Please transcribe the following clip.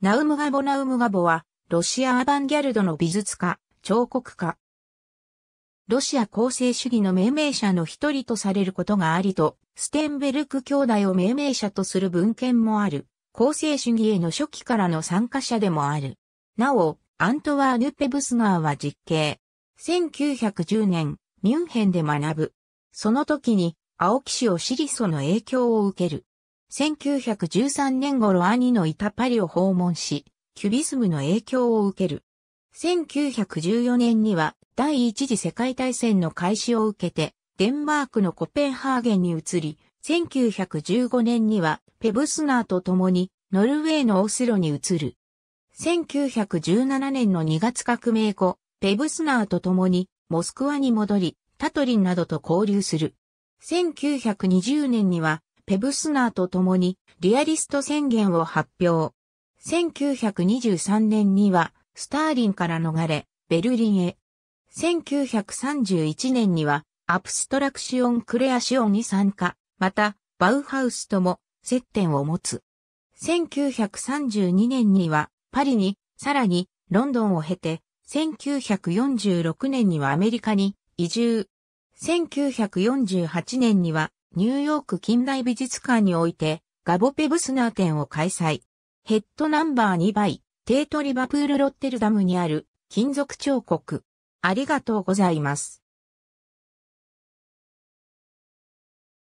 ナウムガボナウムガボは、ロシアアバンギャルドの美術家、彫刻家。ロシア構成主義の命名者の一人とされることがありと、ステンベルク兄弟を命名者とする文献もある、構成主義への初期からの参加者でもある。なお、アントワーヌ・ペブスガーは実刑。1910年、ミュンヘンで学ぶ。その時に、青木氏をシリソの影響を受ける。1913年頃兄のいたパリを訪問し、キュビスムの影響を受ける。1914年には第一次世界大戦の開始を受けて、デンマークのコペンハーゲンに移り、1915年にはペブスナーと共にノルウェーのオスロに移る。1917年の2月革命後、ペブスナーと共にモスクワに戻り、タトリンなどと交流する。1920年にはペブスナーと共にリアリスト宣言を発表。1923年にはスターリンから逃れ、ベルリンへ。1931年にはアプストラクシオン・クレアシオンに参加、またバウハウスとも接点を持つ。1932年にはパリに、さらにロンドンを経て、1946年にはアメリカに移住。1948年にはニューヨーク近代美術館において、ガボペブスナー展を開催。ヘッドナンバー2倍、テートリバプールロッテルダムにある金属彫刻。ありがとうございます。